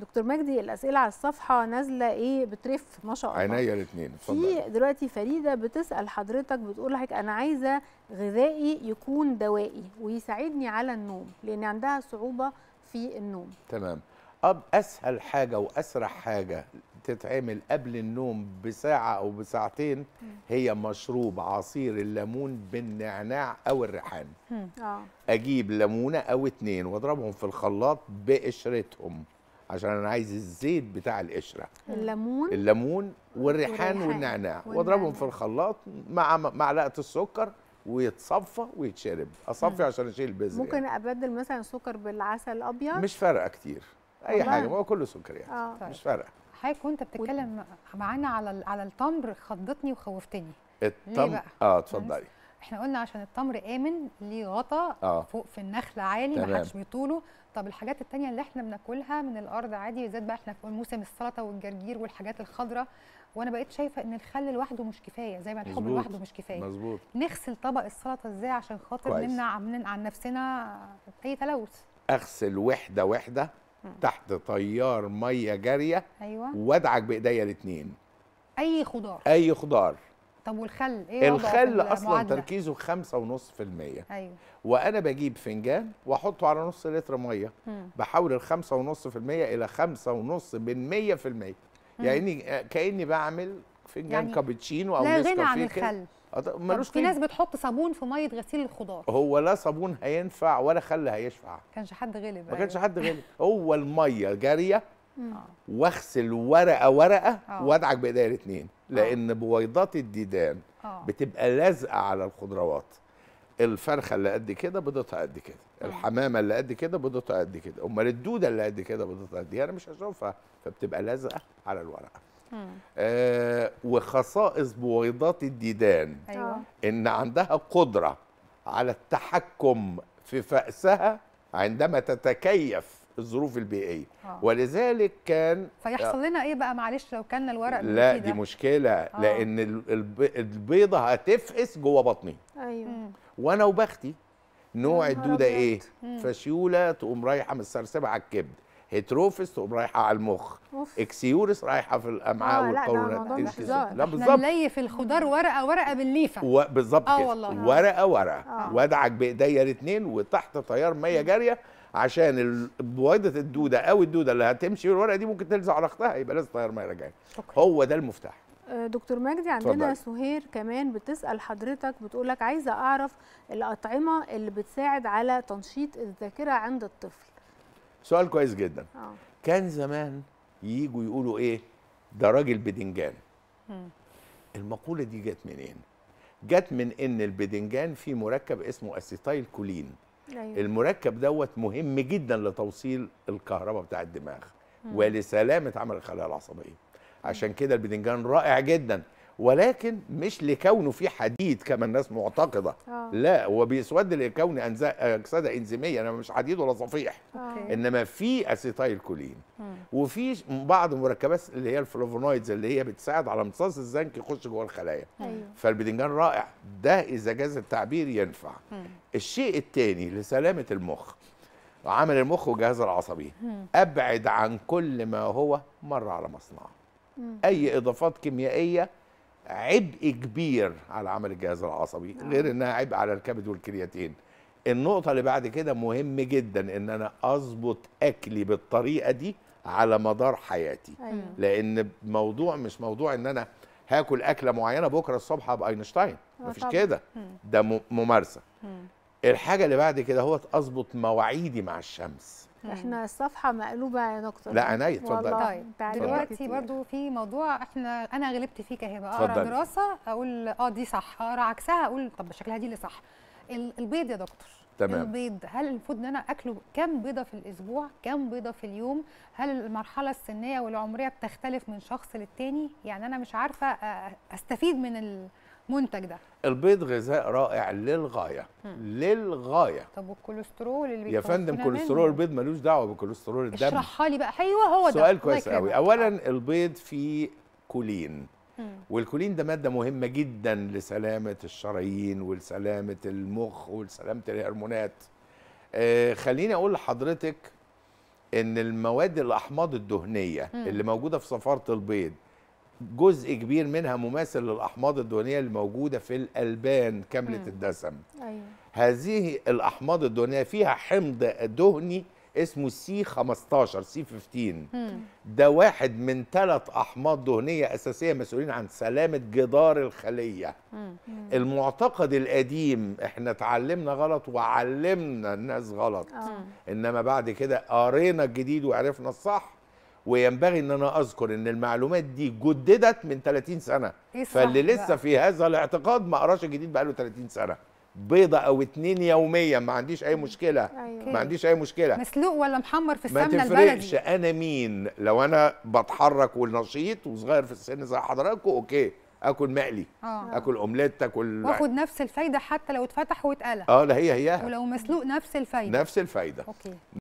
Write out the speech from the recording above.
دكتور مجدي الاسئله على الصفحه نازله ايه بترف ما شاء الله عينيا الاثنين اتفضل في دلوقتي فريده بتسال حضرتك بتقول لحضرتك انا عايزه غذائي يكون دوائي ويساعدني على النوم لان عندها صعوبه في النوم تمام أب اسهل حاجه واسرع حاجه تتعمل قبل النوم بساعه او بساعتين هي مشروب عصير الليمون بالنعناع او الريحان آه. اجيب ليمونه او اتنين واضربهم في الخلاط بقشرتهم عشان انا عايز الزيت بتاع القشره الليمون الليمون والريحان والنعناع, واضربهم في الخلاط مع معلقه السكر ويتصفى ويتشرب اصفي عشان اشيل بذر ممكن يعني. ابدل مثلا السكر بالعسل الابيض مش فارقه كتير اي طبعا. حاجه هو كله سكر يعني آه. طيب. مش فارقه حضرتك وانت بتتكلم معانا على على التمر خضتني وخوفتني التمر اه اتفضلي احنا قلنا عشان التمر امن ليه غطا آه. فوق في النخل عالي ما حدش بيطوله طب الحاجات التانية اللي احنا بناكلها من الارض عادي بالذات بقى احنا في موسم السلطه والجرجير والحاجات الخضراء وانا بقيت شايفه ان الخل لوحده مش كفايه زي ما الحب لوحده مش كفايه مظبوط نغسل طبق السلطه ازاي عشان خاطر نمنع عن نفسنا اي تلوث اغسل وحده وحده تحت تيار ميه جاريه ايوه وادعك بايديا الاثنين اي خضار اي خضار طب والخل ايه الخل اصلا تركيزه 5.5% ايوه وانا بجيب فنجان واحطه على نص لتر ميه بحول ال 5.5% الى 5.5 من 100% يعني كاني بعمل فنجان يعني كابتشينو او نسكافيه لا غنى عن الخل ملوش في طيب. ناس بتحط صابون في ميه غسيل الخضار هو لا صابون هينفع ولا خل هيشفع ما كانش حد غلب ما كانش أيوه. حد غلب هو الميه جاريه واغسل ورقه ورقه آه. وادعك بايديا الاثنين آه. لان بويضات الديدان آه. بتبقى لازقه على الخضروات الفرخه اللي قد كده بيضتها قد كده الحمامه اللي قد كده بيضتها قد كده امال الدوده اللي قد كده بيضتها قد كده انا مش هشوفها فبتبقى لازقه على الورقه آه وخصائص بويضات الديدان أيوة. ان عندها قدره على التحكم في فأسها عندما تتكيف الظروف البيئيه آه. ولذلك كان فيحصل آه، لنا ايه بقى معلش لو كان الورق لا دي آه. مشكله آه. لان البيضه هتفقس جوه بطني ايوه وانا وبختي نوع الدوده ايه فشيوله تقوم رايحه متسرسبه على الكبد هيتروفس تقوم رايحه على المخ أوف. اكسيورس رايحه في الامعاء آه والقولون لا, لا بالظبط في الخضار ورقه ورقه بالليفه و... بالظبط آه كده ورقه ورقه آه. وادعك بايديا الاثنين وتحت تيار ميه جاريه عشان بويضه الدوده او الدوده اللي هتمشي الورقه دي ممكن تلزق على اختها يبقى لازم تغير ميه رجعيه هو ده المفتاح آه، دكتور مجدي عندنا سهير كمان بتسال حضرتك بتقول لك عايزه اعرف الاطعمه اللي بتساعد على تنشيط الذاكره عند الطفل سؤال كويس جدا آه. كان زمان ييجوا يقولوا ايه ده راجل بدنجان المقوله دي جت منين جت من ان البدنجان فيه مركب اسمه اسيتايل كولين أيوة. المركب دوت مهم جدا لتوصيل الكهرباء بتاع الدماغ ولسلامه عمل الخلايا العصبيه عشان كده البدنجان رائع جدا ولكن مش لكونه في حديد كما الناس معتقده آه. لا هو بيسود لكون اكسده انزيميه انا مش حديد ولا صفيح آه. انما في اسيتايل كولين وفي بعض المركبات اللي هي الفلافونويدز اللي هي بتساعد على امتصاص الزنك يخش جوه الخلايا أيوه. فالبدنجان رائع ده اذا جاز التعبير ينفع م. الشيء الثاني لسلامه المخ عمل المخ والجهاز العصبي م. ابعد عن كل ما هو مر على مصنعه اي اضافات كيميائيه عبء كبير على عمل الجهاز العصبي نعم. غير انها عبء على الكبد والكرياتين النقطة اللي بعد كده مهم جدا ان انا اظبط اكلي بالطريقة دي على مدار حياتي أيوه. لان موضوع مش موضوع ان انا هاكل اكله معينه بكره الصبح ابقى اينشتاين مفيش كده ده ممارسه الحاجه اللي بعد كده هو اظبط مواعيدي مع الشمس احنا الصفحه مقلوبه يا دكتور لا عينيا اتفضل طيب دلوقتي برضو في موضوع احنا انا غلبت فيه كهبه اقرا دراسه اقول اه دي صح اقرا عكسها اقول طب شكلها دي اللي صح البيض يا دكتور تمام البيض هل المفروض ان انا اكله كام بيضه في الاسبوع كام بيضه في اليوم هل المرحله السنيه والعمريه بتختلف من شخص للتاني يعني انا مش عارفه استفيد من المنتج ده البيض غذاء رائع للغايه مم. للغايه طب والكوليسترول اللي يا فندم كوليسترول البيض ملوش دعوه بكوليسترول الدم اشرحها لي بقى ايوه هو ده سؤال كويس قوي اولا اه. البيض فيه كولين والكولين ده ماده مهمه جدا لسلامه الشرايين ولسلامه المخ ولسلامه الهرمونات آه خليني اقول لحضرتك ان المواد الاحماض الدهنيه مم. اللي موجوده في صفاره البيض جزء كبير منها مماثل للاحماض الدهنيه الموجوده في الالبان كامله مم. الدسم أيوة. هذه الاحماض الدهنيه فيها حمض دهني اسمه سي 15 سي 15 مم. ده واحد من ثلاث احماض دهنيه اساسيه مسؤولين عن سلامه جدار الخليه مم. المعتقد القديم احنا اتعلمنا غلط وعلمنا الناس غلط آه. انما بعد كده قرينا الجديد وعرفنا الصح وينبغي ان انا اذكر ان المعلومات دي جددت من 30 سنه إيه فاللي لسه بقى. في هذا الاعتقاد ما قراش الجديد بقاله 30 سنه بيضه او اتنين يوميا ما عنديش اي مشكله أيوة. ما عنديش اي مشكله مسلوق ولا محمر في السمنه البلدي ما تفرقش انا مين لو انا بتحرك ونشيط وصغير في السن زي حضراتكم اوكي اكل مقلي آه. اكل اومليت اكل واخد نفس الفايده حتى لو اتفتح واتقلى اه لا هي هي ولو مسلوق نفس الفايده نفس الفايده اوكي